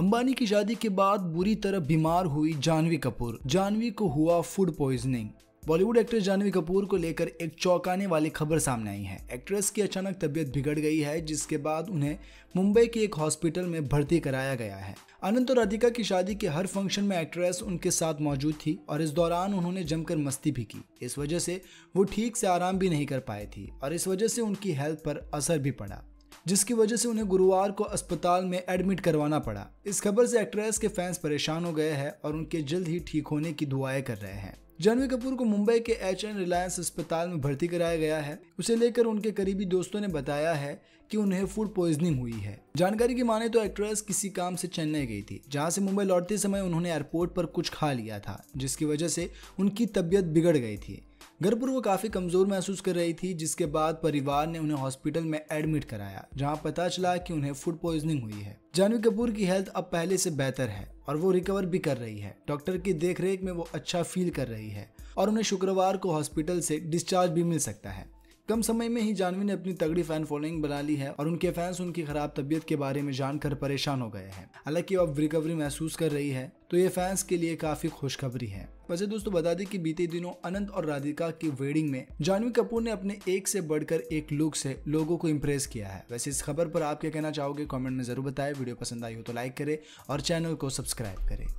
अंबानी की शादी के बाद बुरी तरह बीमार हुई जानवी कपूर जानवी को हुआ food poisoning Bollywood actress Janhvi Kapoor को लेकर एक चौंकाने वाली खबर सामने आई है एक्ट्रेस की अचानक तबीयत बिगड़ गई है जिसके बाद उन्हें मुंबई के एक हॉस्पिटल में भर्ती कराया गया है अनंत और राधिका की शादी के हर फंक्शन में एक्ट्रेस उनके साथ मौजूद थी और इस दौरान उन्होंने जमकर मस्ती भी की इस वजह से वो ठीक से आराम भी नहीं कर पाए थी और इस वजह से उनकी हेल्थ पर असर भी पड़ा जिसकी वजह से उन्हें गुरुवार को अस्पताल में एडमिट करवाना पड़ा इस खबर से एक्ट्रेस के फैंस परेशान हो गए हैं और उनके जल्द ही ठीक होने की दुआएं कर रहे हैं जानवी कपूर को मुंबई के एच एन रिलायंस अस्पताल में भर्ती कराया गया है उसे लेकर उनके करीबी दोस्तों ने बताया है कि उन्हें फूड पॉइजनिंग हुई है जानकारी की माने तो एक्ट्रेस किसी काम से चेन्नई गई थी जहां से मुंबई लौटते समय उन्होंने एयरपोर्ट पर कुछ खा लिया था जिसकी वजह से उनकी तबीयत बिगड़ गई थी घर पर वो काफ़ी कमज़ोर महसूस कर रही थी जिसके बाद परिवार ने उन्हें हॉस्पिटल में एडमिट कराया जहां पता चला कि उन्हें फूड पॉइजनिंग हुई है जानवी कपूर की हेल्थ अब पहले से बेहतर है और वो रिकवर भी कर रही है डॉक्टर की देखरेख में वो अच्छा फील कर रही है और उन्हें शुक्रवार को हॉस्पिटल से डिस्चार्ज भी मिल सकता है कम समय में ही जानवी ने अपनी तगड़ी फैन फॉलोइंग बना ली है और उनके फैंस उनकी खराब तबीयत के बारे में जानकर परेशान हो गए हैं हालांकि वो अब रिकवरी महसूस कर रही है तो ये फैंस के लिए काफी खुशखबरी है वैसे दोस्तों बता दें कि बीते दिनों अनंत और राधिका की वेडिंग में जानवी कपूर ने अपने एक से बढ़कर एक लुक से लोगों को इम्प्रेस किया है वैसे इस खबर पर आप क्या कहना चाहोगे कॉमेंट में जरूर बताएं वीडियो पसंद आई हो तो लाइक करें और चैनल को सब्सक्राइब करें